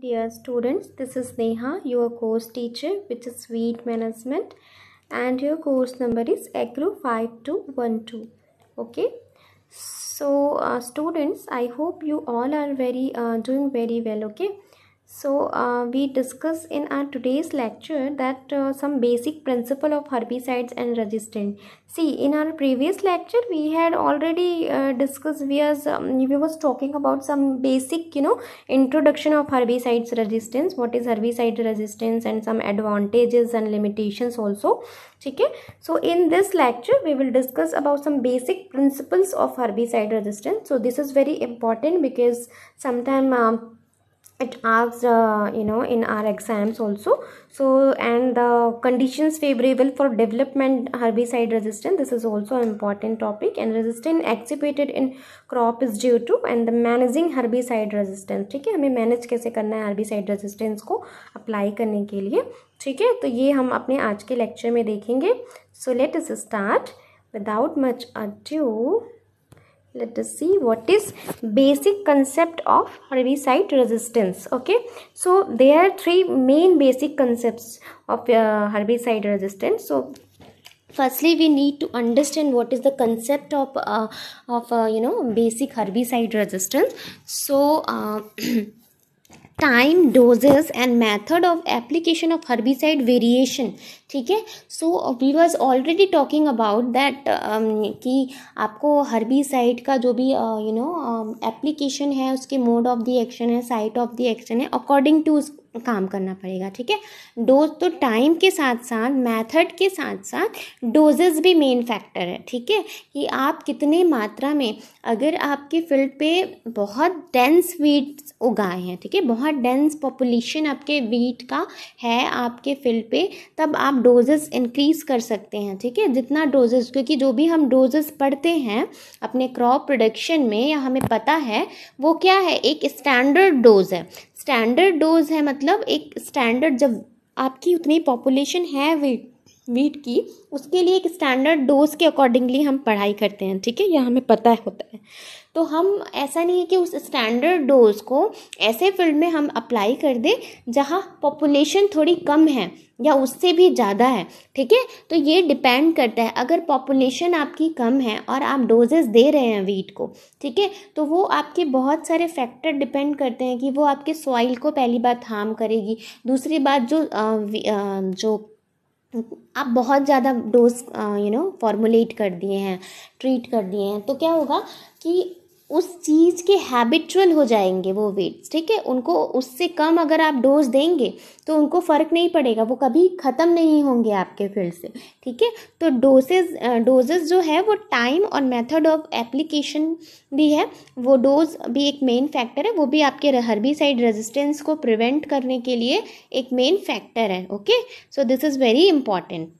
Dear students, this is Neha, your course teacher, which is Weed Management, and your course number is Agro 5212. Okay, so uh, students, I hope you all are very uh, doing very well. Okay, so uh, we discuss in our today's lecture that uh, some basic principle of herbicides and resistant. See in our previous lecture we had already uh, discussed we, was um, we was talking about some basic you know introduction of herbicides resistance what is herbicide resistance and some advantages and limitations also. Okay. So in this lecture we will discuss about some basic principles of herbicide resistance. So this is very important because sometimes um, it asks uh, you know in our exams also so and the conditions favorable for development herbicide resistant this is also an important topic and resistant exhibited in crop is due to and the managing herbicide resistance ठीक है हमें manage कैसे करना है herbicide resistance को apply करने के लिए ठीक है तो ये हम अपने आज के lecture में देखेंगे so let us start without much ado let us see what is basic concept of herbicide resistance okay so there are three main basic concepts of uh, herbicide resistance so firstly we need to understand what is the concept of uh, of uh, you know basic herbicide resistance so uh, time doses and method of application of herbicide variation ठीक है so we was already talking about that कि आपको herbicide का जो भी you know application है उसके mode of the action है साइट ऑफ द एक्शन है अकॉर्डिंग टू काम करना पड़ेगा ठीक है डोज तो टाइम के साथ साथ मेथड के साथ साथ डोजेज भी मेन फैक्टर है ठीक है कि आप कितने मात्रा में अगर आपके फील्ड पे बहुत डेंस वीट उगाए हैं ठीक है थीके? बहुत डेंस पॉपुलेशन आपके वीट का है आपके फील्ड पे तब आप डोजेस इंक्रीज कर सकते हैं ठीक है जितना डोजेस क्योंकि जो भी हम डोजेस पढ़ते हैं अपने क्रॉप प्रोडक्शन में या हमें पता है वो क्या है एक स्टैंडर्ड डोज है स्टैंडर्ड डोज है मतलब एक स्टैंडर्ड जब आपकी उतनी पॉपुलेशन है वेट वीट की उसके लिए एक स्टैंडर्ड डोज के अकॉर्डिंगली हम पढ़ाई करते हैं ठीक है यह हमें पता होता है तो हम ऐसा नहीं है कि उस स्टैंडर्ड डोज को ऐसे फील्ड में हम अप्लाई कर दें जहाँ पॉपुलेशन थोड़ी कम है या उससे भी ज़्यादा है ठीक है तो ये डिपेंड करता है अगर पॉपुलेशन आपकी कम है और आप डोजेस दे रहे हैं वीट को ठीक है तो वो आपके बहुत सारे फैक्टर डिपेंड करते हैं कि वो आपके सॉइल को पहली बात हार्म करेगी दूसरी बात जो आ, जो आप बहुत ज़्यादा डोज यू नो फॉर्मुलेट कर दिए हैं ट्रीट कर दिए हैं तो क्या होगा कि उस चीज़ के हैबिचुअल हो जाएंगे वो वेट्स ठीक है उनको उससे कम अगर आप डोज देंगे तो उनको फ़र्क नहीं पड़ेगा वो कभी ख़त्म नहीं होंगे आपके फील्ड से ठीक है तो डोसेज डोजेज जो है वो टाइम और मेथड ऑफ एप्लीकेशन भी है वो डोज भी एक मेन फैक्टर है वो भी आपके साइड रेजिस्टेंस को प्रिवेंट करने के लिए एक मेन फैक्टर है okay so this is very important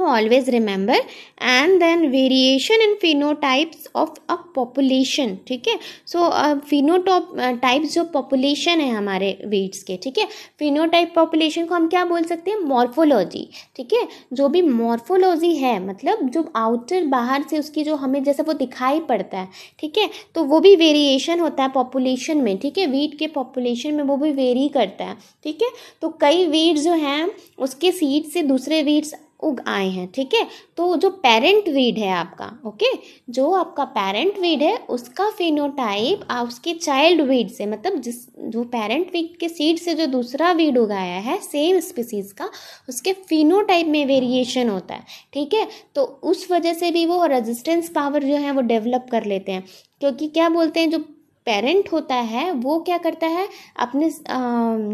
always remember and then variation in phenotypes of a population ठीक है so phenotype uh, types uh, जो पॉपुलेशन है हमारे वीड्स के ठीक है फिनोटाइप पॉपुलेशन को हम क्या बोल सकते हैं मॉर्फोलॉजी ठीक है जो भी मॉर्फोलॉजी है मतलब जो आउटर बाहर से उसकी जो हमें जैसे वो दिखाई पड़ता है ठीक है तो वो भी वेरिएशन होता है पॉपुलेशन में ठीक है वीट के पॉपुलेशन में वो भी वेरी करता है ठीक है तो कई वीड्स जो हैं उसके सीड से दूसरे वीड्स उग आए हैं ठीक है तो जो पेरेंट वीड है आपका ओके जो आपका पेरेंट वीड है उसका फिनोटाइप आप उसके चाइल्ड वीड से मतलब जिस जो पेरेंट वीड के सीड से जो दूसरा वीड उगाया है सेम स्पीसीज़ का उसके फिनोटाइप में वेरिएशन होता है ठीक है तो उस वजह से भी वो रजिस्टेंस पावर जो है वो डेवलप कर लेते हैं क्योंकि क्या बोलते हैं जो पेरेंट होता है वो क्या करता है अपने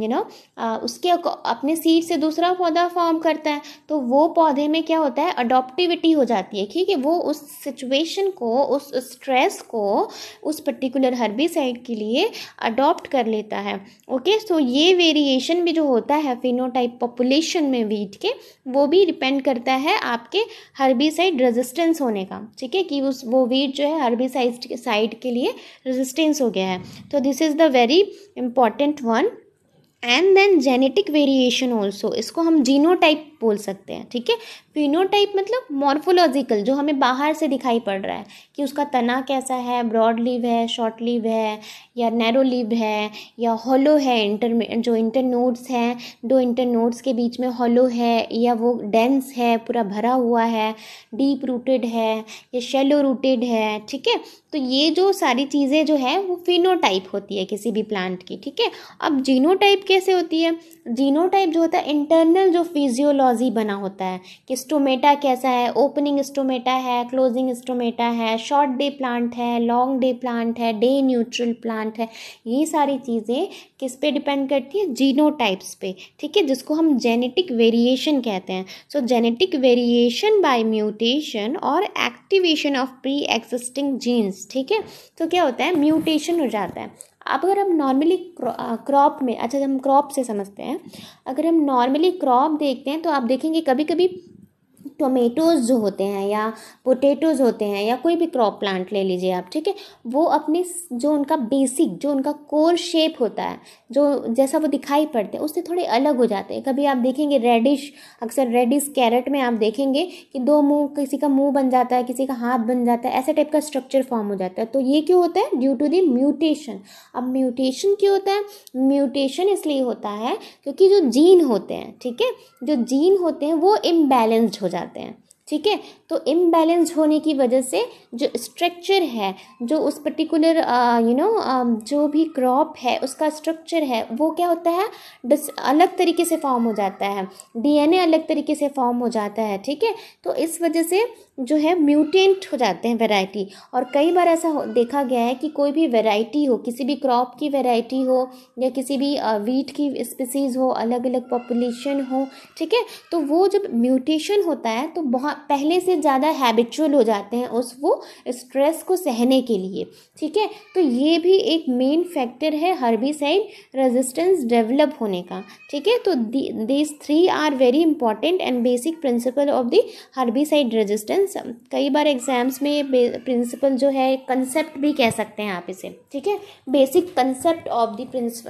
यू नो उसके अपने सीड से दूसरा पौधा फॉर्म करता है तो वो पौधे में क्या होता है अडोप्टिविटी हो जाती है ठीक है वो उस सिचुएशन को उस स्ट्रेस को उस पर्टिकुलर हर्बिसाइड के लिए अडॉप्ट कर लेता है ओके सो ये वेरिएशन भी जो होता है फिनोटाइप पॉपुलेशन में वीट के वो भी डिपेंड करता है आपके हर्बिसाइड रेजिस्टेंस होने का ठीक है कि उस वो वीट जो है हर्बिसाइड साइड के लिए रेजिस्टेंस डिफरेंस हो गया है तो this is the very important one and then genetic variation also इसको हम जीनो टाइप बोल सकते हैं ठीक है फिनोटाइप मतलब मॉर्फोलॉजिकल जो हमें बाहर से दिखाई पड़ रहा है कि उसका तना कैसा है ब्रॉड लीव है शॉर्ट लीव है या नैरो लीव है या हॉलो है इंटर जो इंटर हैं दो इंटर के बीच में हॉलो है या वो डेंस है पूरा भरा हुआ है डीप रूटेड है या शेलो रूटेड है ठीक है तो ये जो सारी चीज़ें जो है वो फिनोटाइप होती है किसी भी प्लांट की ठीक है अब जीनोटाइप कैसे होती है जीनोटाइप जो होता है इंटरनल जो फिजियोलॉजी टर्मिनोलॉजी बना होता है कि स्टोमेटा कैसा है ओपनिंग स्टोमेटा है क्लोजिंग स्टोमेटा है शॉर्ट डे प्लांट है लॉन्ग डे प्लांट है डे न्यूट्रल प्लांट है ये सारी चीज़ें किस पे डिपेंड करती है जीनो टाइप्स पे ठीक है जिसको हम जेनेटिक वेरिएशन कहते हैं so genetic variation by mutation और activation of pre existing genes ठीक है तो क्या होता है म्यूटेशन हो जाता है अब अगर हम नॉर्मली क्रॉप में अच्छा हम क्रॉप से समझते हैं अगर हम नॉर्मली क्रॉप देखते हैं तो आप देखेंगे कभी कभी टोमेटोज़ जो होते हैं या पोटेटोज़ होते हैं या कोई भी क्रॉप प्लांट ले लीजिए आप ठीक है वो अपने जो उनका बेसिक जो उनका कोर शेप होता है जो जैसा वो दिखाई पड़ते हैं उससे थोड़े अलग हो जाते हैं कभी आप देखेंगे रेडिश अक्सर रेडिश कैरेट में आप देखेंगे कि दो मुंह किसी का मुंह बन जाता है किसी का हाथ बन जाता है ऐसे टाइप का स्ट्रक्चर फॉर्म हो जाता है तो ये क्यों होता है ड्यू टू दी म्यूटेशन अब म्यूटेशन क्यों होता है म्यूटेशन इसलिए होता है क्योंकि जो जीन होते हैं ठीक है जो जीन होते हैं वो इम्बेलेंस्ड हो जाते हैं जाते हैं ठीक है तो इम्बैलेंस होने की वजह से जो स्ट्रक्चर है जो उस पर्टिकुलर यू नो जो भी क्रॉप है उसका स्ट्रक्चर है वो क्या होता है डिस अलग तरीके से फॉर्म हो जाता है डीएनए अलग तरीके से फॉर्म हो जाता है ठीक है तो इस वजह से जो है म्यूटेंट हो जाते हैं वैरायटी और कई बार ऐसा हो, देखा गया है कि कोई भी वैरायटी हो किसी भी क्रॉप की वैरायटी हो या किसी भी वीट की स्पीसीज हो अलग अलग पॉपुलेशन हो ठीक है तो वो जब म्यूटेशन होता है तो बहुत पहले से ज़्यादा हैबिचुअल हो जाते हैं उस वो स्ट्रेस को सहने के लिए ठीक है तो ये भी एक मेन फैक्टर है हर्बिसाइड रेजिस्टेंस डेवलप होने का ठीक है तो these three are very important and basic principle of the herbicide resistance principles कई बार एग्जाम्स में ये प्रिंसिपल जो है कंसेप्ट भी कह सकते हैं आप इसे ठीक है basic concept of the prince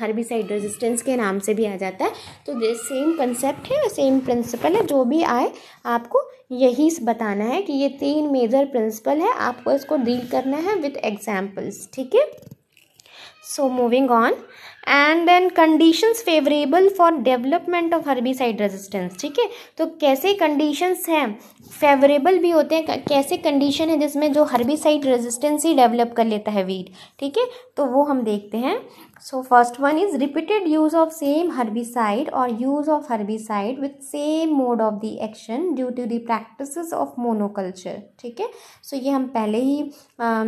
herbicide resistance के नाम से भी आ जाता है तो सेम कंसेप्ट है सेम प्रिंसिपल है जो भी आए आपको यही बताना है कि ये तीन मेजर प्रिंसिपल है आपको इसको डील करना है विथ एग्जाम्पल्स ठीक है so moving on and then conditions favourable for development of herbicide resistance ठीक है तो कैसे कंडीशंस हैं फेवरेबल भी होते हैं कैसे कंडीशन है जिसमें जो हर्बिसाइड रेजिस्टेंस ही डेवलप कर लेता है वीट ठीक है तो वो हम देखते हैं so first one is repeated use of same herbicide और use of herbicide with same mode of the action due to the practice of monoculture ठीक है सो ये हम पहले ही आ,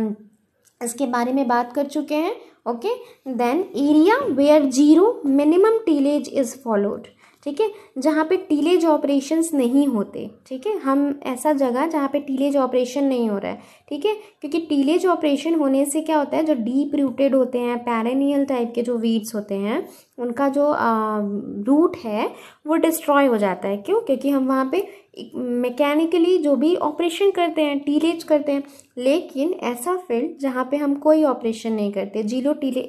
इसके बारे में बात कर चुके हैं okay then area where zero minimum tillage is followed ठीक है जहाँ पे टीलेज ऑपरेशंस नहीं होते ठीक है हम ऐसा जगह जहाँ पे टीलेज ऑपरेशन नहीं हो रहा है ठीक है क्योंकि टीलेज ऑपरेशन होने से क्या होता है जो डीप रूटेड होते हैं पैरेनियल टाइप के जो वीड्स होते हैं उनका जो रूट है वो डिस्ट्रॉय हो जाता है क्यों क्योंकि हम वहाँ पे मैकेनिकली जो भी ऑपरेशन करते हैं टीलेज करते हैं लेकिन ऐसा फील्ड जहाँ पे हम कोई ऑपरेशन नहीं करते जीरो टीले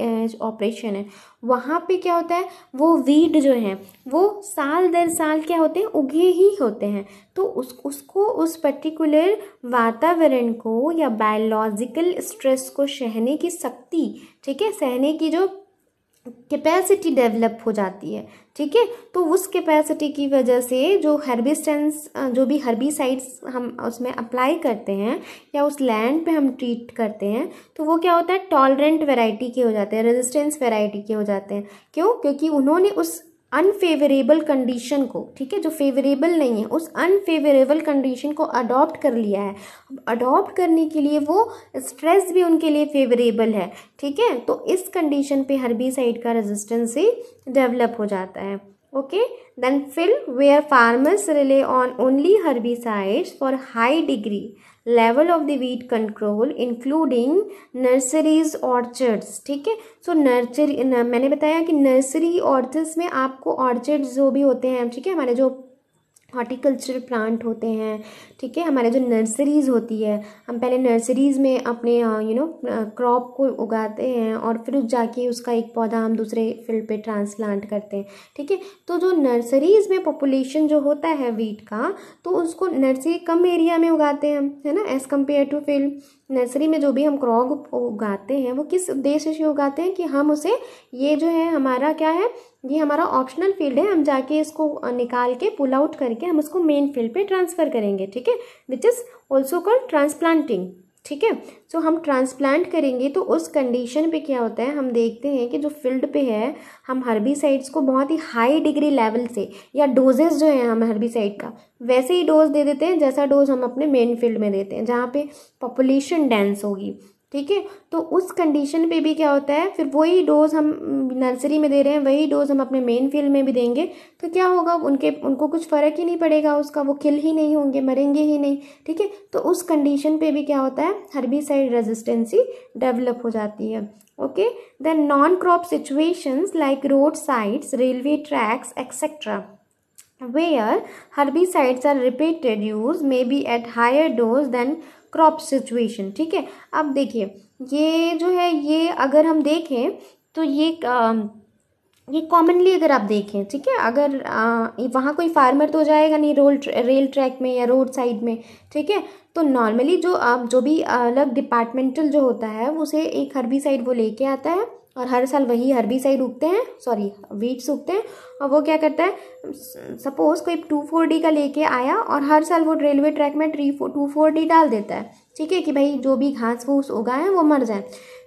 ऑपरेशन है वहाँ पे क्या होता है वो वीड जो है वो साल दर साल क्या होते हैं उगे ही होते हैं तो उस उसको उस पर्टिकुलर वातावरण को या बायोलॉजिकल स्ट्रेस को सहने की शक्ति ठीक है सहने की जो कैपेसिटी डेवलप हो जाती है ठीक है तो उस कैपेसिटी की वजह से जो हर्बिस्टेंस जो भी हर्बिसाइड्स हम उसमें अप्लाई करते हैं या उस लैंड पे हम ट्रीट करते हैं तो वो क्या होता है टॉलरेंट वेराइटी के हो जाते हैं रेजिस्टेंस वेराइटी के हो जाते हैं क्यों क्योंकि उन्होंने उस अनफेवरेबल कंडीशन को ठीक है जो फेवरेबल नहीं है उस अनफेवरेबल कंडीशन को अडॉप्ट कर लिया है अडॉप्ट करने के लिए वो स्ट्रेस भी उनके लिए फेवरेबल है ठीक है तो इस कंडीशन पे साइड का रेजिस्टेंस ही डेवलप हो जाता है okay then field where farmers rely on only sides for high degree level of the weed control including nurseries orchards ठीक है सो नर्चरी मैंने बताया कि नर्सरी ऑर्थस में आपको ऑर्चर्ड्स जो भी होते हैं ठीक है हमारे जो हॉर्टिकल्चर प्लांट होते हैं ठीक है हमारे जो नर्सरीज़ होती है हम पहले नर्सरीज़ में अपने यू नो क्रॉप को उगाते हैं और फिर जाके उसका एक पौधा हम दूसरे फील्ड पे ट्रांसप्लांट करते हैं ठीक है तो जो नर्सरीज़ में पॉपुलेशन जो होता है वीट का तो उसको नर्सरी कम एरिया में उगाते हैं है ना as compare to field nursery में जो भी हम क्रॉप उगाते हैं वो किस उद्देश्य से उगाते हैं कि हम उसे ये जो है हमारा क्या है ये हमारा ऑप्शनल फील्ड है हम जाके इसको निकाल के पुल आउट करके हम उसको मेन फील्ड पे ट्रांसफ़र करेंगे ठीक है which is also called transplanting ठीक है सो हम ट्रांसप्लांट करेंगे तो उस कंडीशन पे क्या होता है हम देखते हैं कि जो फील्ड पे है हम हर्बिसाइड्स को बहुत ही हाई डिग्री लेवल से या डोजेस जो है हम हर्बिसाइड का वैसे ही डोज दे देते हैं जैसा डोज हम अपने मेन फील्ड में देते हैं जहाँ पे पॉपुलेशन डेंस होगी ठीक है तो उस कंडीशन पे भी क्या होता है फिर वही डोज हम नर्सरी में दे रहे हैं वही डोज हम अपने मेन फील्ड में भी देंगे तो क्या होगा उनके उनको कुछ फ़र्क ही नहीं पड़ेगा उसका वो खिल ही नहीं होंगे मरेंगे ही नहीं ठीक है तो उस कंडीशन पे भी क्या होता है हरबी साइड रेजिस्टेंसी डेवलप हो जाती है okay then non crop situations like road sides railway tracks etcetera where herbicides are repeated use may be at higher dose than crop situation ठीक है अब देखिए ये जो है ये अगर हम देखें तो ये आ, ये कॉमनली अगर आप देखें ठीक है अगर वहाँ कोई फार्मर तो जाएगा नहीं रोल रेल ट्रैक में या रोड साइड में ठीक है तो नॉर्मली जो आप जो भी अलग डिपार्टमेंटल जो होता है उसे एक हर्बी साइड वो लेके आता है और हर साल वही साइड उगते हैं सॉरी वीट्स उगते हैं और वो क्या करता है सपोज कोई टू फोर डी का लेके आया और हर साल वो रेलवे ट्रैक में ट्री टू फोर डी डाल देता है ठीक है कि भाई जो भी घास फूस उगा है वो मर जाए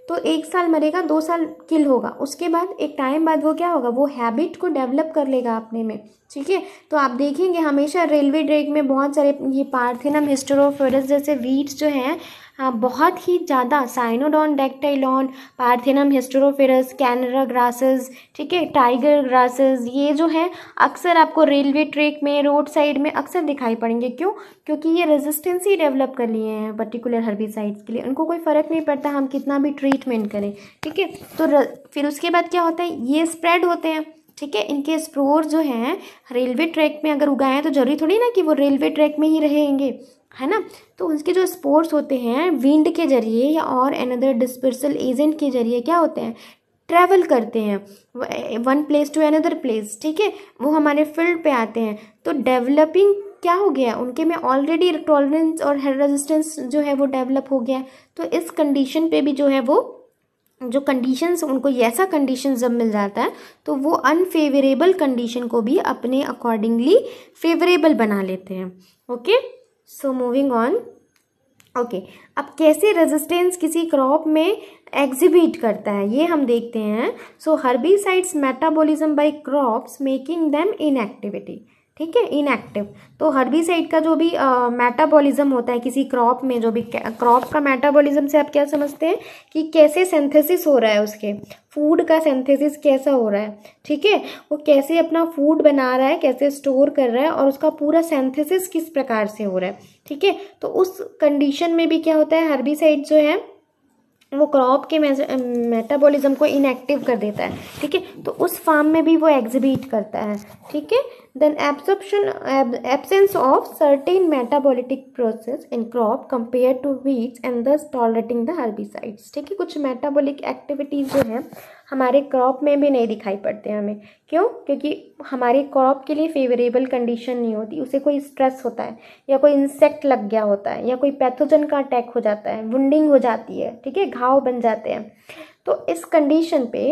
तो एक साल मरेगा दो साल किल होगा उसके बाद एक टाइम बाद वो क्या होगा वो हैबिट को डेवलप कर लेगा अपने में ठीक है तो आप देखेंगे हमेशा रेलवे ट्रैक में बहुत सारे ये पार्थिनम हिस्टोरोफोरस जैसे वीट्स जो हैं हाँ, बहुत ही ज़्यादा Cynodon dactylon Parthenium hysterophorus canary grasses ठीक है टाइगर ग्रासेस ये जो है अक्सर आपको रेलवे ट्रैक में रोड साइड में अक्सर दिखाई पड़ेंगे क्यों क्योंकि ये रेजिस्टेंस ही डेवलप कर लिए हैं पर्टिकुलर हर्बिसाइड्स के लिए उनको कोई फ़र्क नहीं पड़ता हम कितना भी ट्रीटमेंट करें ठीक है तो र, फिर उसके बाद क्या होता है ये स्प्रेड होते हैं ठीक है इनके स्प्रोर जो हैं रेलवे ट्रैक में अगर उगाएं तो जरूरी थोड़ी ना कि वो रेलवे ट्रैक में ही रहेंगे है ना तो उसके जो स्पोर्स होते हैं विंड के जरिए या और अनदर डिस्पर्सल एजेंट के जरिए क्या होते हैं ट्रैवल करते हैं one place to another place ठीक है वो हमारे फील्ड पे आते हैं तो डेवलपिंग क्या हो गया उनके में ऑलरेडी टॉलरेंस और रेजिस्टेंस जो है वो डेवलप हो गया तो इस कंडीशन पे भी जो है वो जो कंडीशंस उनको ऐसा कंडीशन जब मिल जाता है तो वो अनफेवरेबल कंडीशन को भी अपने अकॉर्डिंगली फेवरेबल बना लेते हैं okay okay? So moving on okay अब कैसे रेजिस्टेंस किसी क्रॉप में एग्जिबिट करता है ये हम देखते हैं so sides metabolism by crops making them inactivity ठीक है इनएक्टिव तो हर्बिसाइड का जो भी मेटाबॉलिज्म होता है किसी क्रॉप में जो भी क्रॉप का मेटाबॉलिज्म से आप क्या समझते हैं कि कैसे सिंथेसिस हो रहा है उसके फूड का सिंथेसिस कैसा हो रहा है ठीक है वो कैसे अपना फूड बना रहा है कैसे स्टोर कर रहा है और उसका पूरा सेंथेसिस किस प्रकार से हो रहा है ठीक है तो उस कंडीशन में भी क्या होता है हर्बिसाइड जो है वो क्रॉप के मेटाबॉलिज्म को इनएक्टिव कर देता है ठीक है तो उस फार्म में भी वो एग्जिबिट करता है ठीक है then absorption absence of certain metabolic process in crop compare to weeds and thus tolerating the herbicides ठीक है कुछ मेटाबॉलिक एक्टिविटीज जो हैं हमारे क्रॉप में भी नहीं दिखाई पड़ते हमें क्यों क्योंकि हमारे क्रॉप के लिए फेवरेबल कंडीशन नहीं होती उसे कोई स्ट्रेस होता है या कोई इंसेक्ट लग गया होता है या कोई पैथोजन का अटैक हो जाता है वुंडिंग हो जाती है ठीक है घाव बन जाते हैं तो इस कंडीशन पे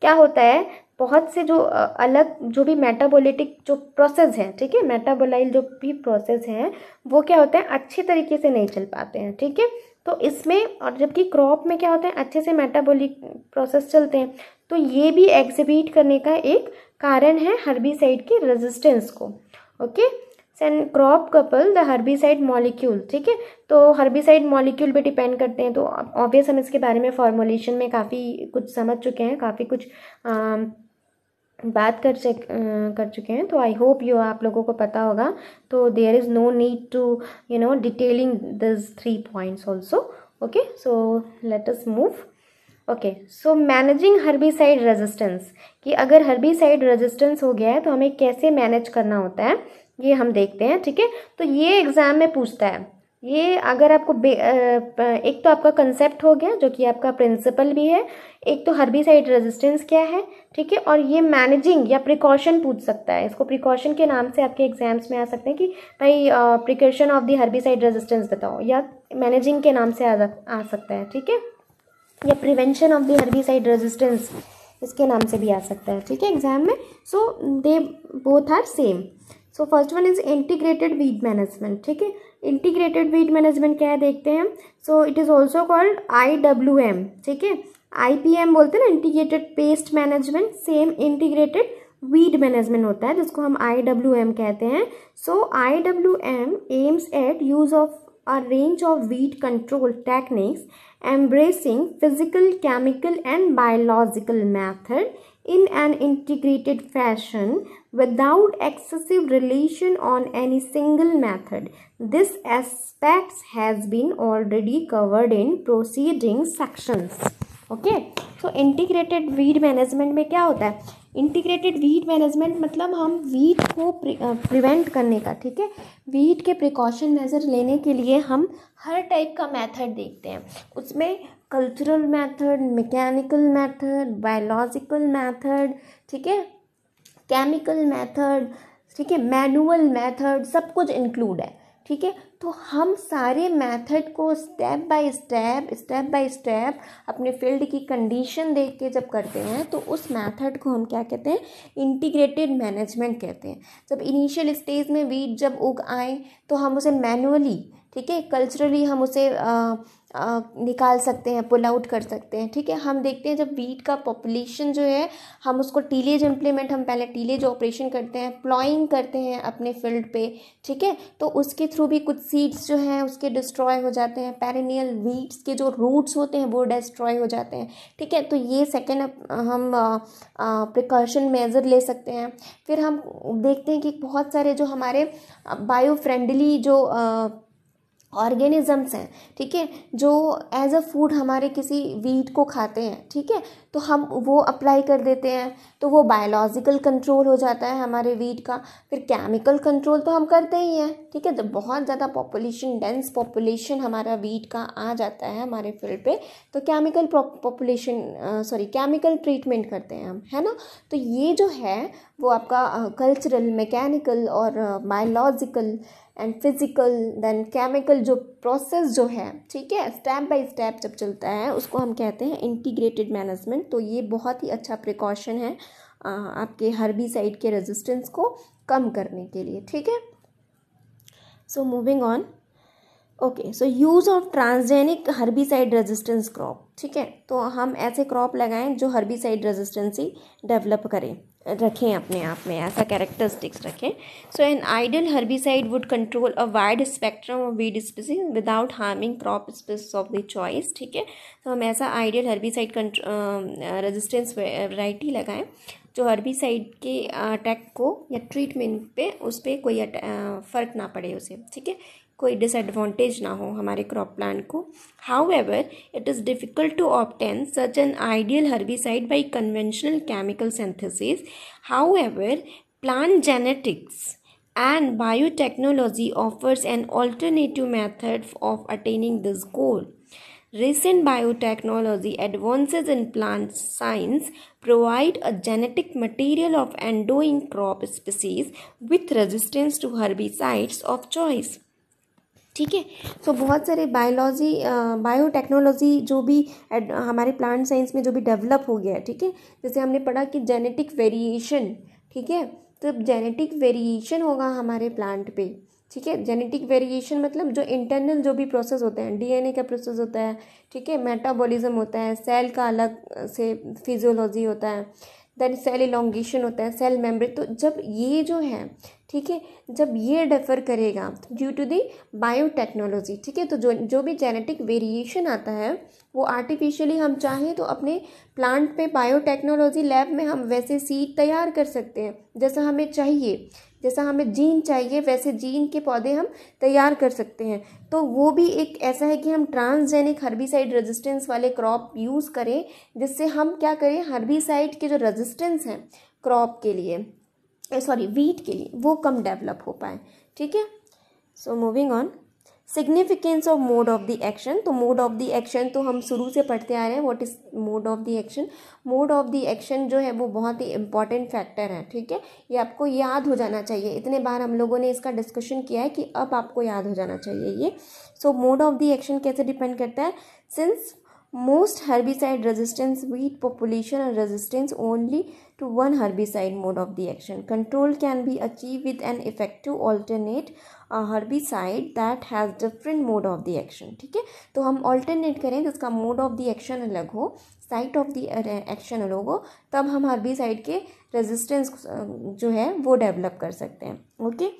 क्या होता है बहुत से जो अलग जो भी मेटाबोलिटिक जो प्रोसेस हैं ठीक है मेटाबोलाइल जो भी प्रोसेस हैं वो क्या होते हैं अच्छे तरीके से नहीं चल पाते हैं ठीक है तो इसमें और जबकि क्रॉप में क्या होता है अच्छे से मेटाबॉलिक प्रोसेस चलते हैं तो ये भी एग्जिबिट करने का एक कारण है हर्बिसाइड के रेजिस्टेंस को ओके सैन crop couple the herbicide molecule ठीक है तो हर्बिसाइड मॉलिक्यूल पे डिपेंड करते हैं तो ऑब्वियस हम इसके बारे में फॉर्मुलेशन में काफ़ी कुछ समझ चुके हैं काफ़ी कुछ आ, बात कर चक कर चुके हैं तो आई होप यू आप लोगों को पता होगा तो there is no need to you know detailing this three points also okay so let us move okay so managing herbicide resistance कि अगर हर्बिसाइड रेजिस्टेंस हो गया है तो हमें कैसे मैनेज करना होता है ये हम देखते हैं ठीक है तो ये एग्ज़ाम में पूछता है ये अगर आपको एक तो आपका कंसेप्ट हो गया जो कि आपका प्रिंसिपल भी है एक तो हर्बिसाइड रेजिस्टेंस क्या है ठीक है और ये मैनेजिंग या प्रिकॉशन पूछ सकता है इसको प्रिकॉशन के नाम से आपके एग्जाम्स में आ सकते हैं कि भाई precaution of the herbicide resistance बताओ या मैनेजिंग के नाम से आ, आ सकता है ठीक है या prevention of the herbicide resistance इसके नाम से भी आ सकता है ठीक है एग्जाम में so they both are same so first one is integrated weed management ठीक है इंटीग्रेटेड वीट मैनेजमेंट क्या है देखते हैं so it is also called I W M ठीक है आई पी एम बोलते हैं ना integrated pest management same integrated weed management होता है जिसको हम आई डब्ल्यू एम कहते हैं so I W M aims at use of a range of weed control techniques embracing physical chemical and biological method in an integrated fashion without excessive relation on any single method. This aspects has been already covered in proceeding sections. Okay so integrated weed management में क्या होता है integrated weed management मतलब हम wheat को prevent करने का ठीक है वीट के प्रिकॉशन मेजर लेने के लिए हम हर टाइप का मेथड देखते हैं उसमें cultural method mechanical method biological method ठीक है केमिकल मेथड ठीक है मैनुअल मेथड सब कुछ इंक्लूड है ठीक है तो हम सारे मेथड को step by step step by step अपने फील्ड की कंडीशन देख के जब करते हैं तो उस मेथड को हम क्या कहते हैं इंटीग्रेटेड मैनेजमेंट कहते हैं जब इनिशियल स्टेज में वीट जब उग आए तो हम उसे मैनुअली ठीक है कल्चरली हम उसे आ, निकाल सकते हैं पुल आउट कर सकते हैं ठीक है हम देखते हैं जब वीट का पॉपुलेशन जो है हम उसको टीलेज इम्प्लीमेंट हम पहले टीलेज ऑपरेशन करते हैं प्लॉइंग करते हैं अपने फील्ड पे ठीक है तो उसके थ्रू भी कुछ सीड्स जो हैं उसके डिस्ट्रॉय हो जाते हैं पैरिनियल वीट्स के जो रूट्स होते हैं वो डिस्ट्रॉय हो जाते हैं ठीक है तो ये सेकेंड हम प्रिकॉशन मेज़र ले सकते हैं फिर हम देखते हैं कि बहुत सारे जो हमारे बायो फ्रेंडली जो आ, ऑर्गेनिजम्स हैं ठीक है जो एज अ फूड हमारे किसी वीट को खाते हैं ठीक है तो हम वो अप्लाई कर देते हैं तो वो बायोलॉजिकल कंट्रोल हो जाता है हमारे वीट का फिर केमिकल कंट्रोल तो हम करते ही हैं ठीक है जब तो बहुत ज़्यादा पॉपुलेशन डेंस पॉपुलेशन हमारा वीट का आ जाता है हमारे फील्ड पे तो chemical population sorry chemical treatment करते हैं हम है ना तो ये जो है वो आपका कल्चरल मैकेनिकल और biological uh, and physical then chemical जो प्रोसेस जो है ठीक है स्टेप बाय स्टेप जब चलता है उसको हम कहते हैं इंटीग्रेटेड मैनेजमेंट तो ये बहुत ही अच्छा प्रिकॉशन है हर आपके हर्बिसाइड के रेजिस्टेंस को कम करने के लिए ठीक है so moving on okay so use of transgenic herbicide resistance crop ठीक है तो हम ऐसे क्रॉप लगाएं जो हर्बिसाइड रेजिस्टेंसी डेवलप करें रखें अपने आप में ऐसा कैरेक्टरिस्टिक्स रखें so an ideal herbicide would control a wide spectrum of weed species without harming crop species of the choice ठीक है तो हम ऐसा आइडियल हर्बिसाइड रेजिस्टेंस वैरायटी लगाएं जो हर्बिसाइड के अटैक को या ट्रीटमेंट पे उस पर कोई फ़र्क ना पड़े उसे ठीक है कोई डिसएडवांटेज ना हो हमारे क्रॉप प्लांट को however it is difficult to obtain such an ideal herbicide by conventional chemical synthesis however plant genetics and biotechnology offers an alternative method of attaining this goal recent biotechnology advances in plant science provide a genetic material of endowing crop species with resistance to herbicides of choice ठीक है सो तो बहुत सारे biology biotechnology जो भी हमारे plant science में जो भी डेवलप हो गया है ठीक है जैसे हमने पढ़ा कि जेनेटिक वेरिएशन ठीक है तो जेनेटिक वेरिएशन होगा हमारे प्लांट पे ठीक है जेनेटिक वेरिएशन मतलब जो इंटरनल जो भी प्रोसेस होते हैं डीएनए का प्रोसेस होता है ठीक है मेटाबॉलिज्म होता है सेल का अलग से फिजियोलॉजी होता है देन सेल इलोंगेशन होता है सेल मेम्ब्रेन तो जब ये जो है ठीक है जब ये डेफर करेगा ड्यू टू दी बायोटेक्नोलॉजी ठीक है तो जो जो भी जेनेटिक वेरिएशन आता है वो आर्टिफिशियली हम चाहें तो अपने प्लांट पे बायोटेक्नोलॉजी लैब में हम वैसे सीड तैयार कर सकते हैं जैसा हमें चाहिए जैसा हमें जीन चाहिए वैसे जीन के पौधे हम तैयार कर सकते हैं तो वो भी एक ऐसा है कि हम ट्रांसजेनिक हर्बिसाइड रेजिस्टेंस वाले क्रॉप यूज़ करें जिससे हम क्या करें हर्बिसाइड के जो रेजिस्टेंस हैं क्रॉप के लिए सॉरी eh, वीट के लिए वो कम डेवलप हो पाए ठीक है so moving on significance of mode of the action तो मोड ऑफ द एक्शन तो हम शुरू से पढ़ते आ रहे हैं what is mode of the action mode of the action जो है वो बहुत ही इंपॉर्टेंट फैक्टर है ठीक है ये आपको याद हो जाना चाहिए इतने बार हम लोगों ने इसका डिस्कशन किया है कि अब आपको याद हो जाना चाहिए ये so mode of the action कैसे डिपेंड करता है since most herbicide resistance wheat population are resistant only to one herbicide mode of the action control can be achieved with an effective alternate herbicide that has different mode of the action ठीक है तो हम alternate करें जिसका mode of the action अलग हो site of the action अलग हो तब हम herbicide के resistance जो है वो develop कर सकते हैं okay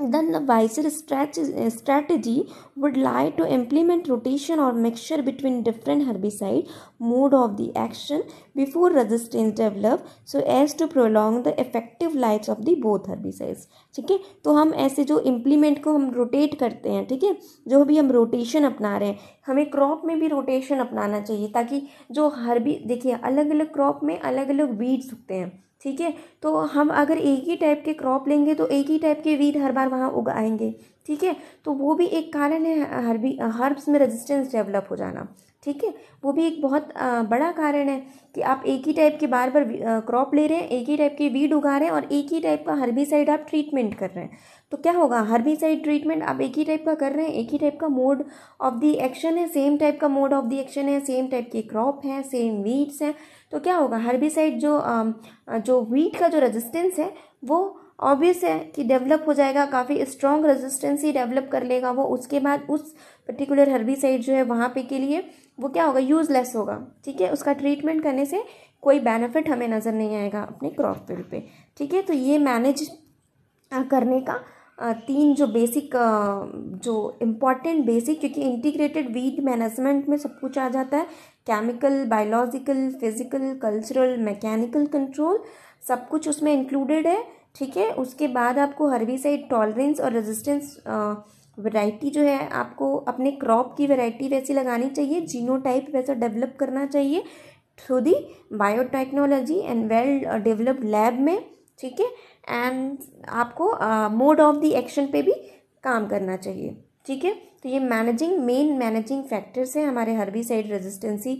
then the wiser strategy would lie to implement rotation or mixture between different herbicide mode of the action before resistance develop so as to prolong the effective lives of the both herbicides ठीक है तो हम ऐसे जो implement को हम rotate करते हैं ठीक है जो भी हम rotation अपना रहे हैं हमें crop में भी rotation अपनाना चाहिए ताकि जो हर्बी देखिए अलग अलग crop में अलग अलग weeds उगते हैं ठीक है तो हम अगर एक ही टाइप के क्रॉप लेंगे तो एक ही टाइप के वीट हर बार वहाँ उगाएंगे ठीक है तो वो भी एक कारण है हर्बी हर्ब्स में रेजिस्टेंस डेवलप हो जाना ठीक है वो भी एक बहुत बड़ा कारण है कि आप एक ही टाइप के बार बार क्रॉप ले रहे हैं एक ही टाइप की वीड उगा रहे हैं और एक ही टाइप का हर्बिसाइड आप ट्रीटमेंट कर रहे हैं तो क्या होगा हर्बिसाइड ट्रीटमेंट आप एक ही टाइप का कर रहे हैं एक ही टाइप का मोड ऑफ दी एक्शन है सेम टाइप का मोड ऑफ दी एक्शन है सेम टाइप की क्रॉप है सेम वीड्स हैं तो क्या होगा हर्बिसाइड जो जो वीट का जो रजिस्टेंस है वो ऑब्वियस है कि डेवलप हो जाएगा काफ़ी स्ट्रॉन्ग रेजिस्टेंस ही डेवलप कर लेगा वो उसके बाद उस पर्टिकुलर हर्बिसाइड जो है वहाँ पे के लिए वो क्या होगा यूज़लेस होगा ठीक है उसका ट्रीटमेंट करने से कोई बेनिफिट हमें नज़र नहीं आएगा अपने क्रॉप फील्ड पे ठीक है तो ये मैनेज करने का तीन जो बेसिक जो इम्पॉर्टेंट बेसिक क्योंकि इंटीग्रेटेड वीड मैनेजमेंट में सब कुछ आ जाता है chemical biological physical cultural mechanical control सब कुछ उसमें इंक्लूडेड है ठीक है उसके बाद आपको हर्बिसाइड टॉलरेंस और रेजिस्टेंस वैरायटी जो है आपको अपने क्रॉप की वैरायटी वैसी लगानी चाहिए जीनो टाइप वैसा डेवलप करना चाहिए through the biotechnology and well developed lab में ठीक है एंड आपको मोड ऑफ द एक्शन पे भी काम करना चाहिए ठीक है तो ये मैनेजिंग मेन मैनेजिंग फैक्टर्स हैं हमारे हर्बिसाइड रेजिस्टेंसी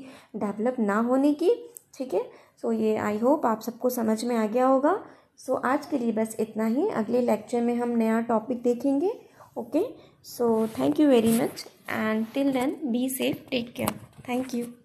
डेवलप ना होने की ठीक है सो ये आई होप आप सबको समझ में आ गया होगा सो so, आज के लिए बस इतना ही अगले लेक्चर में हम नया टॉपिक देखेंगे okay so thank you very much and till then be safe take care thank you